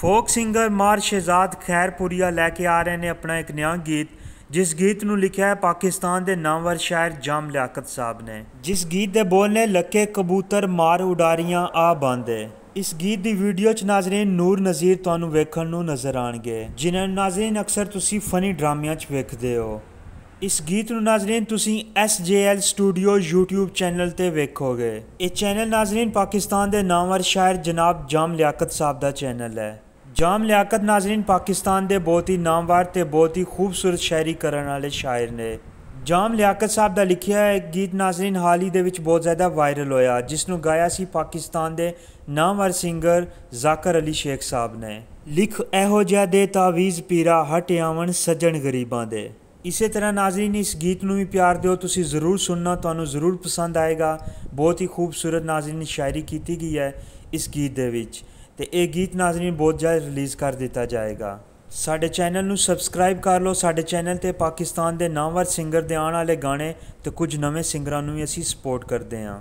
folk singer ਮਾਰ ਸ਼ਹਿਜ਼ਾਦ ਖੈਰਪੁਰੀਆ ਲੈ ਕੇ ਆ ਰਹੇ ਨੇ ਆਪਣਾ ਇੱਕ ਨਿਆ ਗੀਤ ਜਿਸ ਗੀਤ ਨੂੰ ਲਿਖਿਆ ਹੈ ਪਾਕਿਸਤਾਨ ਦੇ ਨਾਮਵਰ ਸ਼ਾਇਰ ਜਾਮ ਲਿਆਕਤ ਸਾਹਿਬ ਨੇ ਜਿਸ ਗੀਤ ਦੇ ਬੋਲ ਨੇ ਲੱਕੇ ਕਬੂਤਰ ਮਾਰ ਉਡਾਰੀਆਂ ਆ ਬੰਦੇ ਇਸ ਗੀਤ ਦੀ ਵੀਡੀਓ 'ਚ ਨਾਜ਼ਰੀਨ ਨੂਰ ਨਜ਼ੀਰ ਤੁਹਾਨੂੰ ਵੇਖਣ ਨੂੰ ਨਜ਼ਰ ਆਣਗੇ ਜਿਨ੍ਹਾਂ ਨਾਜ਼ਰੀਨ ਅਕਸਰ ਤੁਸੀਂ ਫਨੀ ਡਰਾਮਿਆਂ 'ਚ ਵੇਖਦੇ ਹੋ ਇਸ ਗੀਤ ਨੂੰ ਨਾਜ਼ਰੀਨ ਤੁਸੀਂ SJL ਸਟੂਡੀਓ YouTube ਚੈਨਲ ਤੇ ਵੇਖੋਗੇ ਇਹ ਚੈਨਲ ਨਾਜ਼ਰੀਨ ਪਾਕਿਸਤਾਨ ਦੇ ਨਾਮਵਰ ਸ਼ਾਇਰ ਜਨਾਬ ਜਾਮ ਲਿਆਕਤ ਸਾਹਿਬ ਦਾ ਚੈਨਲ ਹੈ ਜਾਮ ਲਿਆਕਤ ਨਾਜ਼ਰੀਨ ਪਾਕਿਸਤਾਨ ਦੇ ਬਹੁਤ ਹੀ ਨਾਮਵਾਰ ਤੇ ਬਹੁਤ ਹੀ ਖੂਬਸੂਰਤ ਸ਼ਾਇਰੀ ਕਰਨ ਵਾਲੇ ਸ਼ਾਇਰ ਨੇ ਜਾਮ ਲਿਆਕਤ ਸਾਹਿਬ ਦਾ ਲਿਖਿਆ ਹੈ ਗੀਤ ਨਾਜ਼ਰੀਨ ਹਾਲੀ ਦੇ ਵਿੱਚ ਬਹੁਤ ਜ਼ਿਆਦਾ ਵਾਇਰਲ ਹੋਇਆ ਜਿਸ ਨੂੰ ਗਾਇਆ ਸੀ ਪਾਕਿਸਤਾਨ ਦੇ ਨਾਮਵਰ ਸਿੰਗਰ ਜ਼ਾਕਰ ਅਲੀ ਸ਼ੇਖ ਸਾਹਿਬ ਨੇ ਲਿਖ ਇਹੋ ਜਿਹਾ ਦੇ ਤਾਵੀਜ਼ ਪੀਰਾ ਹਟ ਆਵਣ ਗਰੀਬਾਂ ਦੇ ਇਸੇ ਤਰ੍ਹਾਂ ਨਾਜ਼ਰੀਨ ਇਸ ਗੀਤ ਨੂੰ ਵੀ ਪਿਆਰ ਦਿਓ ਤੁਸੀਂ ਜ਼ਰੂਰ ਸੁਣਨਾ ਤੁਹਾਨੂੰ ਜ਼ਰੂਰ ਪਸੰਦ ਆਏਗਾ ਬਹੁਤ ਹੀ ਖੂਬਸੂਰਤ ਨਾਜ਼ਰੀਨ ਸ਼ਾਇਰੀ ਕੀਤੀ ਗਈ ਹੈ ਇਸ ਗੀਤ ਦੇ ਵਿੱਚ ਤੇ ਇਹ ਗੀਤ ਨਾਜ਼ਰੀਨ ਬਹੁਤ ਜਲਦ ਰਿਲੀਜ਼ ਕਰ ਦਿੱਤਾ ਜਾਏਗਾ ਸਾਡੇ ਚੈਨਲ ਨੂੰ ਸਬਸਕ੍ਰਾਈਬ ਕਰ ਲਓ ਸਾਡੇ ਚੈਨਲ ਤੇ ਪਾਕਿਸਤਾਨ ਦੇ ਨਾਮਵਰ ਸਿੰਗਰ ਦੇ ਆਉਣ ਵਾਲੇ ਗਾਣੇ ਤੇ ਕੁਝ ਨਵੇਂ ਸਿੰਗਰਾਂ ਨੂੰ ਵੀ ਅਸੀਂ ਸਪੋਰਟ ਕਰਦੇ ਹਾਂ